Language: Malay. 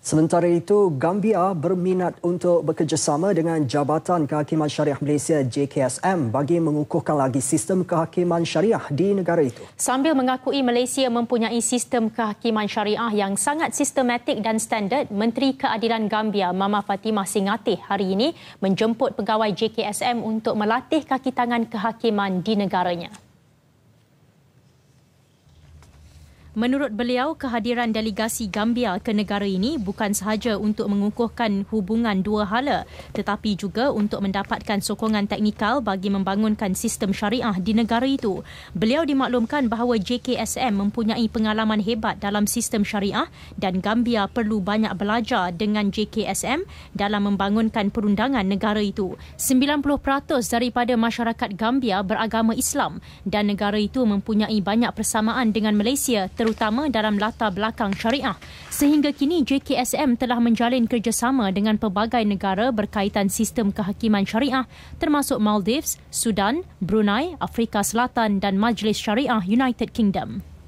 Sementara itu, Gambia berminat untuk bekerjasama dengan Jabatan Kehakiman Syariah Malaysia JKSM bagi mengukuhkan lagi sistem kehakiman syariah di negara itu. Sambil mengakui Malaysia mempunyai sistem kehakiman syariah yang sangat sistematik dan standard, Menteri Keadilan Gambia Mama Fatimah Singatih hari ini menjemput pegawai JKSM untuk melatih kaki tangan kehakiman di negaranya. Menurut beliau, kehadiran delegasi Gambia ke negara ini bukan sahaja untuk mengukuhkan hubungan dua hala tetapi juga untuk mendapatkan sokongan teknikal bagi membangunkan sistem syariah di negara itu. Beliau dimaklumkan bahawa JKSM mempunyai pengalaman hebat dalam sistem syariah dan Gambia perlu banyak belajar dengan JKSM dalam membangunkan perundangan negara itu. 90% daripada masyarakat Gambia beragama Islam dan negara itu mempunyai banyak persamaan dengan Malaysia terutama dalam latar belakang syariah. Sehingga kini JKSM telah menjalin kerjasama dengan pelbagai negara berkaitan sistem kehakiman syariah termasuk Maldives, Sudan, Brunei, Afrika Selatan dan Majlis Syariah United Kingdom.